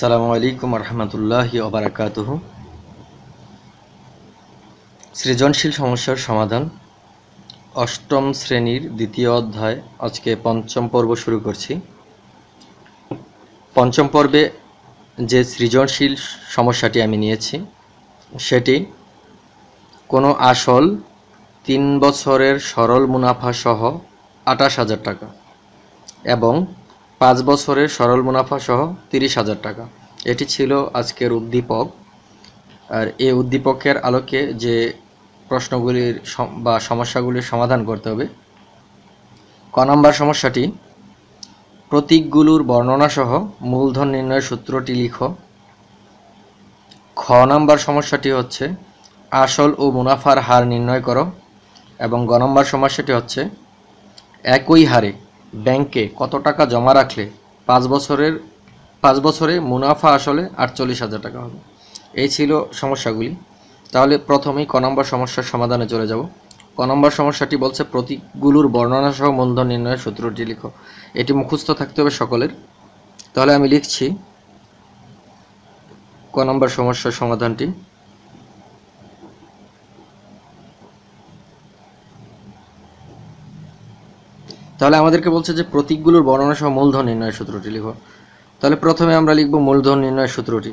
আসসালামু আলাইকুম রহমতুল্লাহি অবরাকাত সৃজনশীল সমস্যার সমাধান অষ্টম শ্রেণীর দ্বিতীয় অধ্যায় আজকে পঞ্চম পর্ব শুরু করছি পঞ্চম পর্বে যে সৃজনশীল সমস্যাটি আমি নিয়েছি সেটি কোনো আসল তিন বছরের সরল মুনাফা সহ আঠাশ হাজার টাকা এবং পাঁচ বছরের সরল মুনাফা সহ তিরিশ হাজার টাকা এটি ছিল আজকের উদ্দীপক আর এই উদ্দীপকের আলোকে যে প্রশ্নগুলির বা সমস্যাগুলির সমাধান করতে হবে ক নম্বর সমস্যাটি প্রতীকগুলোর বর্ণনা সহ মূলধন নির্ণয়ের সূত্রটি লিখো খ নম্বর সমস্যাটি হচ্ছে আসল ও মুনাফার হার নির্ণয় করো এবং গ নম্বর সমস্যাটি হচ্ছে একই হারে ব্যাংকে কত টাকা জমা রাখলে পাঁচ বছরের পাঁচ বছরে মুনাফা আসলে আটচল্লিশ হাজার টাকা হবে এই ছিল সমস্যাগুলি তাহলে প্রথমেই ক নম্বর সমস্যার সমাধানে চলে যাব ক নম্বর সমস্যাটি বলছে প্রতীকগুলোর বর্ণনা সহ মূলধন নির্ণয়ের সূত্রটি লিখো এটি মুখস্থ থাকতে হবে সকলের তাহলে আমি লিখছি ক নম্বর সমস্যার সমাধানটি তাহলে আমাদেরকে বলছে যে প্রতীকগুলোর বর্ণনা সহ মূলধন নির্ণয় সূত্রটি লিখো তাহলে প্রথমে আমরা লিখব মূলধন নির্ণয় সূত্রটি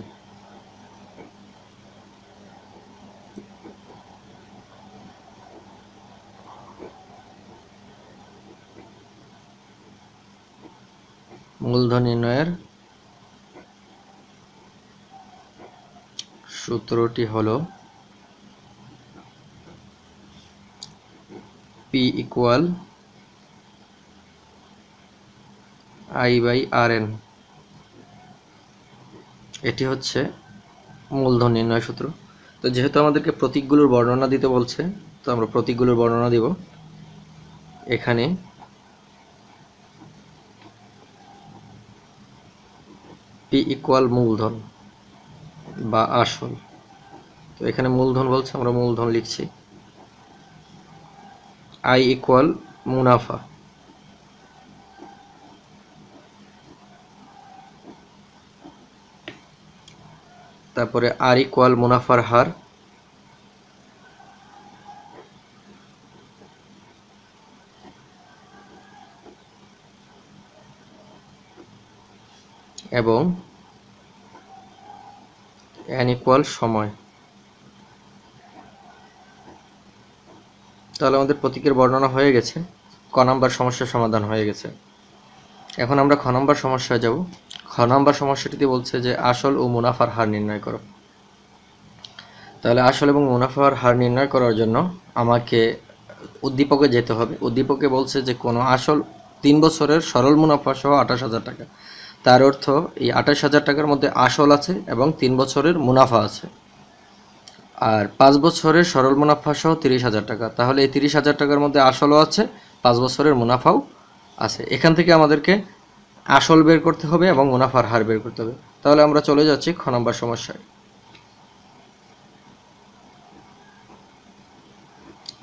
মূলধন নির্ণয়ের সূত্রটি হলো P equal I by R N এটি হচ্ছে মূলধন নির্ণয় সূত্র তো যেহেতু আমাদেরকে প্রতীকগুলোর বর্ণনা দিতে বলছে তো আমরা প্রতীকগুলোর বর্ণনা দিব এখানে পি ইকুয়াল মূলধন বা আসল তো এখানে মূলধন বলছে আমরা মূলধন লিখছি আই ইকুয়াল মুনাফা তারপরে আর ইকুয়াল মুনাফার হার এবং অ্যান ইকুয়াল সময় তাহলে আমাদের প্রতীকের বর্ণনা হয়ে গেছে ক নাম্বার সমস্যার সমাধান হয়ে গেছে এখন আমরা খ নাম্বার সমস্যায় যাব খ নম্বর সমস্যাটিতে বলছে যে আসল ও মুনাফার হার নির্ণয় করো তাহলে আসল এবং মুনাফার হার নির্ণয় করার জন্য আমাকে উদ্দীপকে যেতে হবে উদ্দীপকে বলছে যে কোনো আসল তিন বছরের সরল মুনাফা সহ আঠাশ হাজার টাকা তার অর্থ এই আঠাশ হাজার টাকার মধ্যে আসল আছে এবং তিন বছরের মুনাফা আছে আর পাঁচ বছরের সরল মুনাফা সহ তিরিশ হাজার টাকা তাহলে এই তিরিশ হাজার টাকার মধ্যে আসলও আছে পাঁচ বছরের মুনাফাও আছে এখান থেকে আমাদেরকে আসল বের করতে হবে এবং মুনাফার হার বের করতে হবে তাহলে আমরা চলে যাচ্ছি খ নম্বর সমস্যায়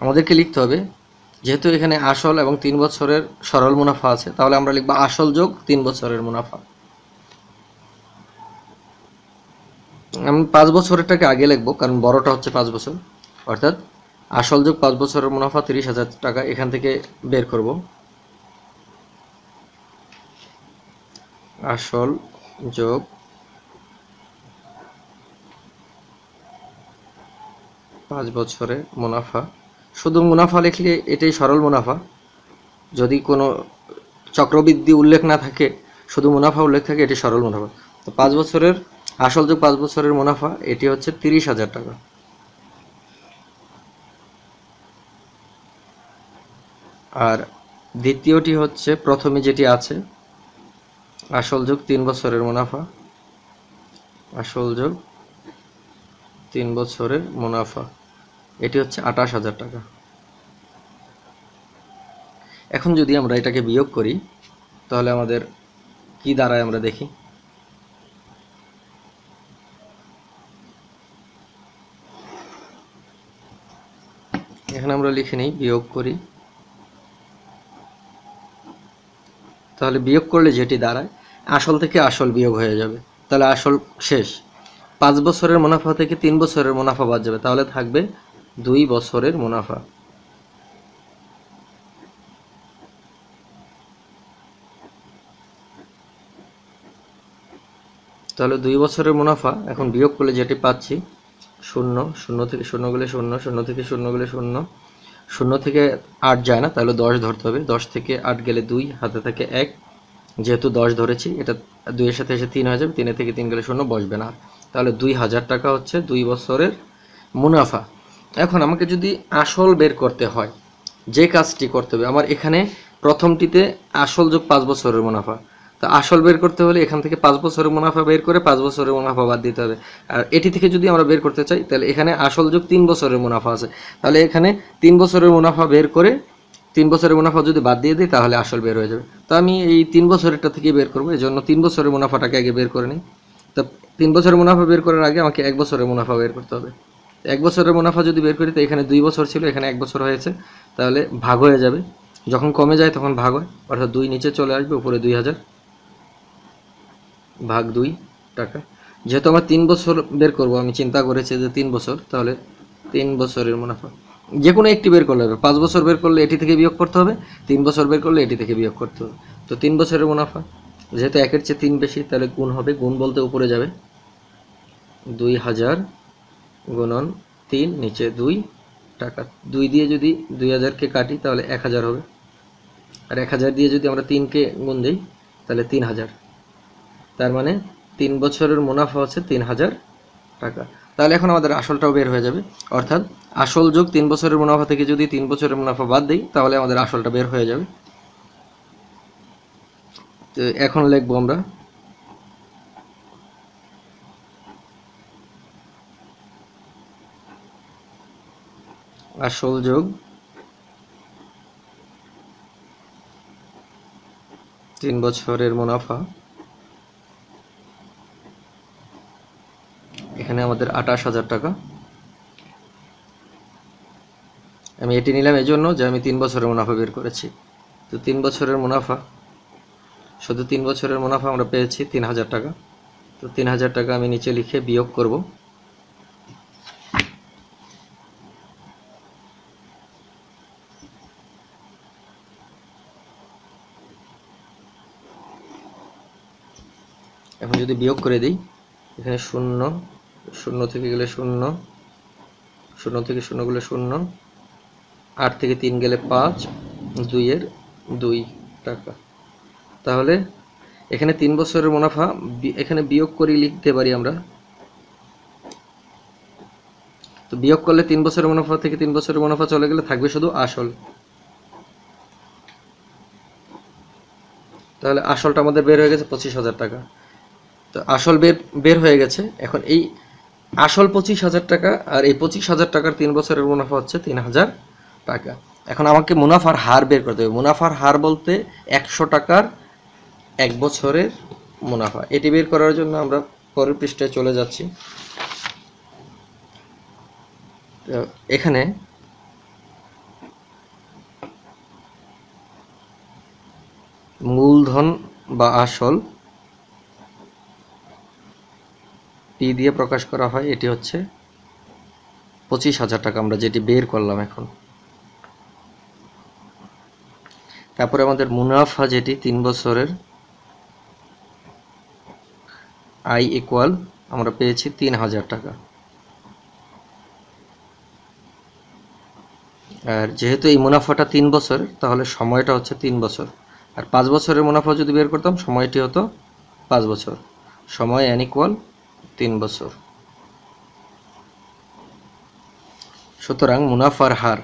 আমাদেরকে লিখতে হবে যেহেতু এখানে আসল এবং তিন বছরের সরল মুনাফা আছে তাহলে আমরা লিখব আসল যোগ তিন বছরের মুনাফা আমি পাঁচ বছরেরটাকে আগে লিখবো কারণ বড়টা হচ্ছে পাঁচ বছর অর্থাৎ আসল যোগ পাঁচ বছরের মুনাফা তিরিশ হাজার টাকা এখান থেকে বের করব আসল যোগ পাঁচ বছরে মুনাফা শুধু মুনাফা লিখলে এটাই সরল মুনাফা যদি কোনো চক্রবৃদ্ধি উল্লেখ না থাকে শুধু মুনাফা উল্লেখ থাকে এটি সরল মুনাফা তো পাঁচ বছরের আসল যোগ পাঁচ বছরের মুনাফা এটি হচ্ছে তিরিশ হাজার টাকা আর দ্বিতীয়টি হচ্ছে প্রথমে যেটি আছে আসল যুগ তিন বছরের মুনাফা আসল যুগ তিন বছরের মুনাফা এটি হচ্ছে আঠাশ হাজার টাকা এখন যদি আমরা এটাকে বিয়োগ করি তাহলে আমাদের কি দাঁড়ায় আমরা দেখি এখানে আমরা লিখে নিই বিয়োগ করি তাহলে বিয়োগ করলে যেটি দাঁড়ায় আসল থেকে আসল বিয়োগ হয়ে যাবে তাহলে আসল শেষ পাঁচ বছরের মুনাফা থেকে তিন বছরের মুনাফা বাদ যাবে তাহলে থাকবে দুই বছরের মুনাফা তাহলে দুই বছরের মুনাফা এখন বিয়োগ করলে যেটি পাচ্ছি শূন্য শূন্য থেকে শূন্য গেলে শূন্য শূন্য থেকে শূন্য গেলে শূন্য শূন্য থেকে আট যায় না তাহলে দশ ধরতে হবে দশ থেকে আট গেলে দুই হাতে থাকে এক যেহেতু দশ ধরেছি এটা দুইয়ের সাথে এসে তিন হয়ে যাবে তিনে থেকে তিন গেলে শূন্য বসবে না তাহলে দুই হাজার টাকা হচ্ছে দুই বছরের মুনাফা এখন আমাকে যদি আসল বের করতে হয় যে কাজটি করতে হবে আমার এখানে প্রথমটিতে আসল যোগ পাঁচ বছরের মুনাফা তো আসল বের করতে হলে এখান থেকে পাঁচ বছরের মুনাফা বের করে পাঁচ বছরের মুনাফা বাদ দিতে হবে আর এটি থেকে যদি আমরা বের করতে চাই তাহলে এখানে আসল যোগ তিন বছরের মুনাফা আছে তাহলে এখানে তিন বছরের মুনাফা বের করে তিন বছরের মুনাফা যদি বাদ দিয়ে দিই তাহলে আসল বের হয়ে যাবে তো আমি এই তিন বছরেরটা থেকে বের করবো এই জন্য তিন বছরের মুনাফাটাকে আগে বের করে নিই তো তিন বছরের মুনাফা বের করার আগে আমাকে এক বছরের মুনাফা বের করতে হবে এক বছরের মুনাফা যদি বের করি তো এখানে দুই বছর ছিল এখানে এক বছর হয়েছে তাহলে ভাগ হয়ে যাবে যখন কমে যায় তখন ভাগ হয় অর্থাৎ দুই নিচে চলে আসবে উপরে দুই হাজার ভাগ দুই টাকা যেহেতু আমার তিন বছর বের করবো আমি চিন্তা করেছি যে তিন বছর তাহলে তিন বছরের মুনাফা যে কোনো একটি বের করলে হবে পাঁচ বছর বের করলে এটি থেকে বিয়োগ করতে হবে তিন বছর বের করলে এটি থেকে বিয়োগ করতে হবে তো তিন বছরের মুনাফা যেহেতু একের চেয়ে তিন বেশি তাহলে গুণ হবে গুণ বলতে উপরে যাবে দুই হাজার গুণন তিন নিচে দুই টাকা দুই দিয়ে যদি দুই হাজারকে কাটি তাহলে এক হাজার হবে আর এক হাজার দিয়ে যদি আমরা তিনকে গুণ দিই তাহলে তিন হাজার তার মানে তিন বছরের মুনাফা হচ্ছে তিন হাজার টাকা তাহলে এখন আমাদের আসলটাও বের হয়ে যাবে অর্থাৎ আসল যোগ তিন বছরের মুনাফা থেকে যদি তিন বছরের মুনাফা বাদ দিই তাহলে আমাদের আসলটা বের হয়ে যাবে তো এখন লিখবো আমরা আসল যোগ তিন বছরের মুনাফা এখানে আমাদের আঠাশ হাজার টাকা আমি এটি নিলাম এই জন্য যে আমি তিন বছরের মুনাফা বের করেছি তো তিন বছরের মুনাফা শুধু তিন বছরের মুনাফা আমরা পেয়েছি তিন হাজার টাকা তো তিন হাজার টাকা আমি নিচে লিখে বিয়োগ করব এখন যদি বিয়োগ করে দিই এখানে শূন্য শূন্য থেকে গেলে শূন্য শূন্য থেকে শূন্য গেলে শূন্য আট থেকে তিন গেলে পাঁচ দুইয়ের দুই টাকা তাহলে এখানে তিন বছরের মুনাফা এখানে বিয়োগ করে লিখতে পারি আমরা তো বিয়োগ করলে তিন বছরের মুনাফা থেকে তিন বছরের মুনাফা চলে গেলে থাকবে শুধু আসল তাহলে আসলটা আমাদের বের হয়ে গেছে পঁচিশ হাজার টাকা তো আসল বের বের হয়ে গেছে এখন এই আসল পঁচিশ হাজার টাকা আর এই পঁচিশ হাজার টাকার তিন বছরের মুনাফা হচ্ছে তিন হাজার টাকা এখন আমাকে মুনাফার হার বের করতে হবে মুনাফার হার বলতে একশো টাকার এক বছরের মুনাফা এটি বের করার জন্য আমরা পরের পৃষ্ঠায় চলে যাচ্ছি এখানে মূলধন বা আসল পি দিয়ে প্রকাশ করা হয় এটি হচ্ছে পঁচিশ হাজার টাকা আমরা যেটি বের করলাম এখন তারপরে আমাদের মুনাফা যেটি তিন বছরের আই ইকুয়াল আমরা পেয়েছি তিন হাজার টাকা আর যেহেতু এই মুনাফাটা তিন বছর তাহলে সময়টা হচ্ছে তিন বছর আর পাঁচ বছরের মুনাফা যদি বের করতাম সময়টি হতো পাঁচ বছর সময় অ্যান ইকুয়াল তিন বছর সুতরাং মুনাফার হার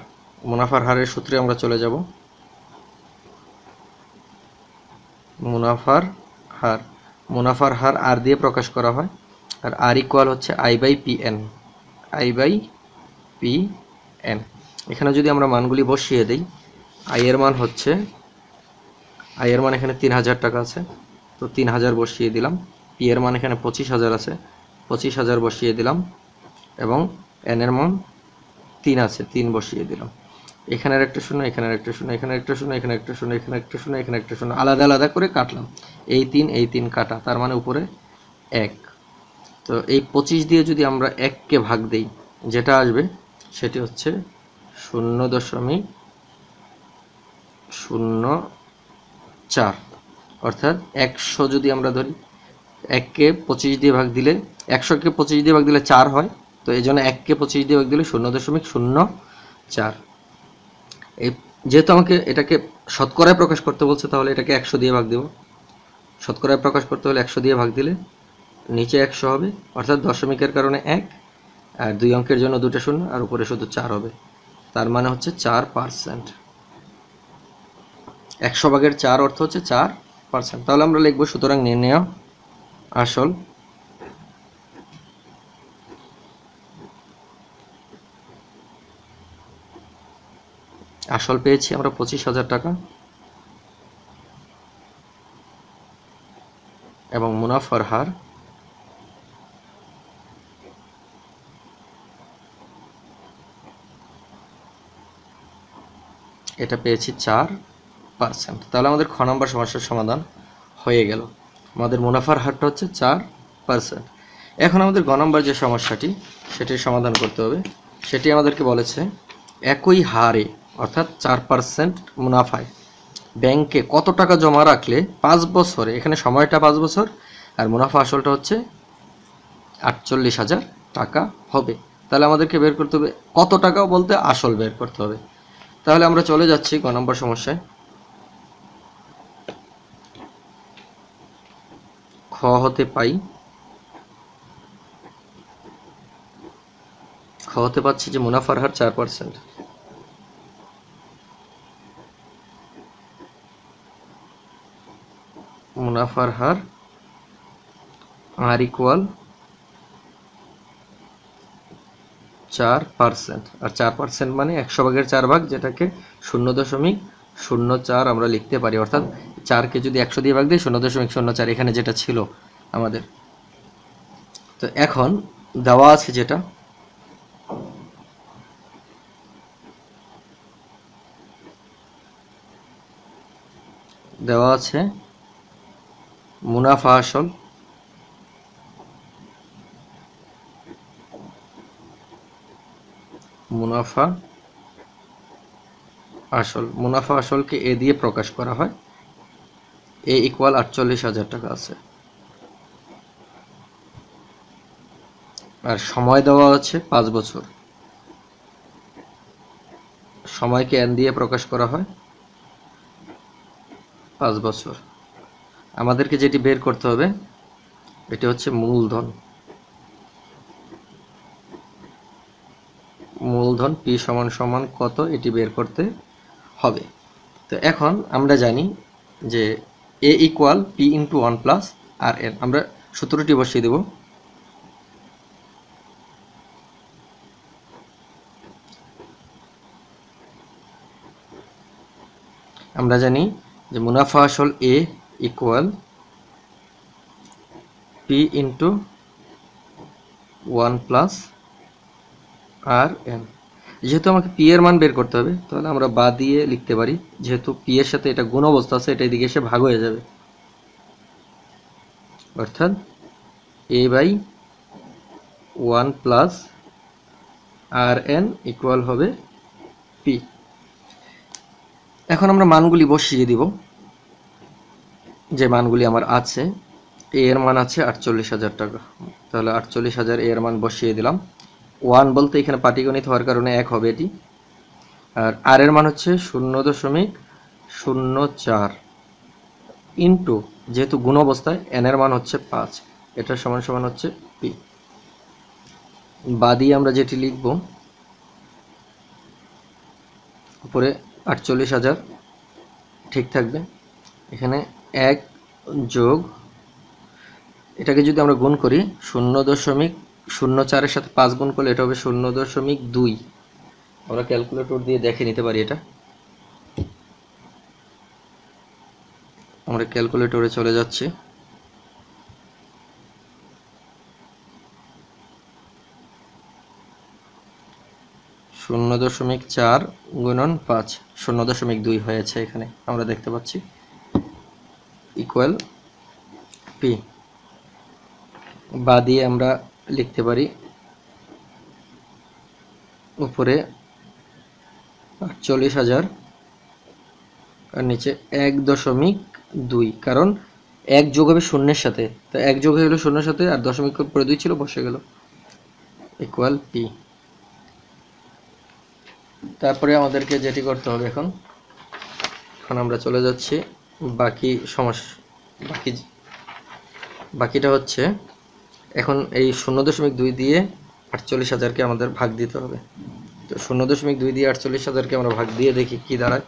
মুনাফার হারের সূত্রে আমরা চলে যাব মুনাফার হার মুনাফার হার আর দিয়ে প্রকাশ করা হয় আর আর ইকুয়াল হচ্ছে I by P N I by P N এখানে যদি আমরা মানগুলি বসিয়ে দিই আইয়ের মান হচ্ছে আইয়ের মান এখানে তিন হাজার টাকা আছে তো তিন হাজার বসিয়ে দিলাম পি এর মান এখানে পঁচিশ হাজার আছে পঁচিশ হাজার বসিয়ে দিলাম এবং এনের মান তিন আছে তিন বসিয়ে দিলাম এখানের একটা শূন্য এখানে একটা শূন্য এখানে একটা শূন্য এখানে একটা শূন্য এখানে একটা শূন্য এখানে একটা শূন্য আলাদা আলাদা করে কাটলাম এই তিন এই তিন কাটা তার মানে উপরে এক তো এই পঁচিশ দিয়ে যদি আমরা এককে ভাগ দেই যেটা আসবে সেটি হচ্ছে শূন্য দশমিক শূন্য চার অর্থাৎ একশো যদি আমরা ধরি এককে পঁচিশ দিয়ে ভাগ দিলে একশোকে পঁচিশ দিয়ে ভাগ দিলে চার হয় তো এই জন্য এককে পঁচিশ দিয়ে ভাগ দিলে শূন্য দশমিক শূন্য চার এই যেহেতু আমাকে এটাকে শতকরায় প্রকাশ করতে বলছে তাহলে এটাকে একশো দিয়ে ভাগ দেব শতকরায় প্রকাশ করতে হলে একশো দিয়ে ভাগ দিলে নিচে একশো হবে অর্থাৎ দশমিকের কারণে এক আর দুই অঙ্কের জন্য দুটো শূন্য আর উপরে শুধু চার হবে তার মানে হচ্ছে চার পারসেন্ট একশো ভাগের চার অর্থ হচ্ছে চার পারসেন্ট তাহলে আমরা লিখবো সুতরাং নির্ণয় আসল আসল পেয়েছি আমরা পঁচিশ হাজার টাকা এবং মুনাফার হার এটা পেয়েছি চার পার্সেন্ট তাহলে আমাদের খ নম্বর সমস্যার সমাধান হয়ে গেল আমাদের মুনাফার হারটা হচ্ছে চার পার্সেন্ট এখন আমাদের গ নম্বর যে সমস্যাটি সেটির সমাধান করতে হবে সেটি আমাদেরকে বলেছে একই হারে অর্থাৎ চার পার্সেন্ট মুনাফায় ব্যাংকে কত টাকা জমা রাখলে পাঁচ বছরে এখানে সময়টা পাঁচ বছর আর মুনাফা আসলটা হচ্ছে আটচল্লিশ হাজার টাকা হবে তাহলে আমাদেরকে বের করতে হবে কত টাকা বলতে আসল বের করতে হবে তাহলে আমরা চলে যাচ্ছি গ নম্বর সমস্যায় খ হতে পাই খ হতে পাচ্ছি যে মুনাফার হার চার পার্সেন্ট মুনাফার হার আর ইকুয়াল চার পার্সেন্ট আর চার পার্সেন্ট মানে একশো ভাগের চার ভাগ যেটাকে শূন্য দশমিক শূন্য চার আমরা লিখতে পারি অর্থাৎ চারকে যদি একশো দিয়ে ভাগ দিই শূন্য দশমিক শূন্য চার এখানে যেটা ছিল আমাদের তো এখন দেওয়া আছে যেটা দেওয়া আছে মুনাফা আসল মুনাফা আসল মুনাফা আসলকে এ দিয়ে প্রকাশ করা হয় এ ইকুয়াল আটচল্লিশ হাজার টাকা আছে আর সময় দেওয়া আছে পাঁচ বছর সময়কে এন দিয়ে প্রকাশ করা হয় পাঁচ বছর আমাদেরকে যেটি বের করতে হবে এটি হচ্ছে মূলধন মূলধন পি সমান সমান কত এটি বের করতে হবে তো এখন আমরা জানি যে A equal P into one plus R N আমরা সূত্রটি বসিয়ে দেব আমরা জানি যে মুনাফা আসল A equal P into one plus R N যেহেতু আমাকে পি এর মান বের করতে হবে তাহলে আমরা বা দিয়ে লিখতে পারি যেহেতু পি এর সাথে এটা গুণ অবস্থা আছে এটা এদিকে এসে ভাগ হয়ে যাবে অর্থাৎ A by one plus R N equal হবে পি এখন আমরা মানগুলি বসিয়ে দিব যে মানগুলি আমার আছে এ এর মান আছে আটচল্লিশ হাজার টাকা তাহলে আটচল্লিশ হাজার এ এর মান বসিয়ে দিলাম ওয়ান বলতে এখানে পাটিগণিত হওয়ার কারণে এক হবে এটি আর আর এর মান হচ্ছে শূন্য দশমিক শূন্য চার ইন্টু যেহেতু গুণ অবস্থায় এন এর মান হচ্ছে পাঁচ এটার সমান সমান হচ্ছে পি বাদি আমরা যেটি লিখব উপরে আটচল্লিশ হাজার ঠিক থাকবে এখানে এক যোগ এটাকে যদি আমরা গুণ করি শূন্য দশমিক শূন্য চারের সাথে পাঁচ গুণ করলে এটা হবে শূন্য দশমিক দুই আমরা ক্যালকুলেটর দিয়ে দেখে নিতে পারি এটা আমরা ক্যালকুলেটরে চলে যাচ্ছি শূন্য দশমিক চার গুণন পাঁচ শূন্য দশমিক দুই হয়েছে এখানে আমরা দেখতে পাচ্ছি ইকুয়াল পি বা দিয়ে আমরা লিখতে পারি উপরে আটচল্লিশ হাজার আর নিচে এক দশমিক দুই কারণ এক যোগ হবে শূন্যের সাথে তো এক যোগ হয়ে গেলো শূন্যের সাথে আর দশমিক পরে দুই ছিল বসে গেল ইকুয়াল পি তারপরে আমাদেরকে যেটি করতে হবে এখন এখন আমরা চলে যাচ্ছি বাকি সমস্যা বাকি বাকিটা হচ্ছে এখন এই শূন্য দশমিক দুই দিয়ে আটচল্লিশ হাজারকে আমাদের ভাগ দিতে হবে তো শূন্য দশমিক দুই দিয়ে আটচল্লিশ হাজারকে আমরা ভাগ দিয়ে দেখি কি দাঁড়ায়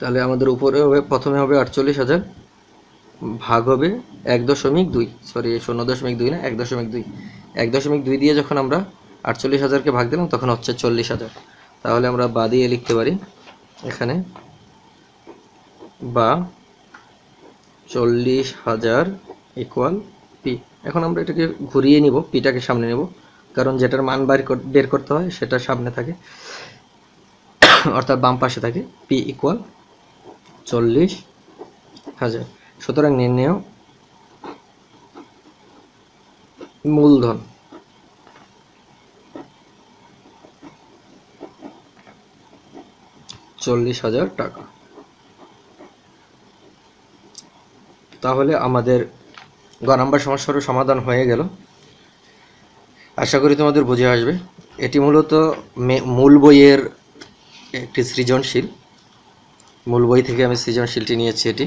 তাহলে আমাদের উপরে হবে প্রথমে হবে আটচল্লিশ হাজার ভাগ হবে এক দশমিক দুই সরি শূন্য দশমিক দুই না এক দশমিক দুই এক দশমিক দুই দিয়ে যখন আমরা আটচল্লিশ হাজারকে ভাগ দিলাম তখন হচ্ছে চল্লিশ হাজার তাহলে আমরা বা দিয়ে লিখতে পারি এখানে বা চল্লিশ হাজার ইকুয়াল পি এখন আমরা এটাকে ঘুরিয়ে নিব পিটাকে সামনে নেব কারণ যেটার মান বের করতে হয় সেটা সামনে থাকে অর্থাৎ বাম পাশে থাকে পি ইকুয়াল চল্লিশ হাজার সুতরাং নির্ণয় মূলধন চল্লিশ হাজার টাকা তাহলে আমাদের গ নাম্বার সমস্যারও সমাধান হয়ে গেল আশা করি তোমাদের বুঝে আসবে এটি মূলত মূল বইয়ের একটি সৃজনশীল মূল বই থেকে আমি সৃজনশীলটি নিয়েছি এটি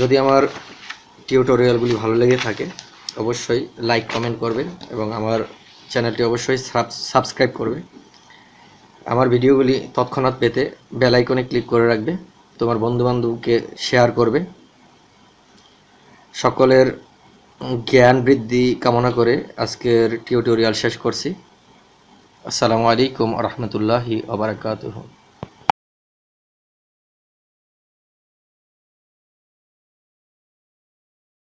যদি আমার টিউটোরিয়ালগুলি ভালো লেগে থাকে অবশ্যই লাইক কমেন্ট করবে এবং আমার চ্যানেলটি অবশ্যই সাবস্ক্রাইব করবে আমার ভিডিওগুলি তৎক্ষণাৎ পেতে বেল আইকনে ক্লিক করে রাখবে তোমার বন্ধুবান্ধবকে শেয়ার করবে সকলের জ্ঞান বৃদ্ধি কামনা করে আজকের টিউটোরিয়াল শেষ করছি আসসালামু আলাইকুম রহমতুল্লাহি আবরকাত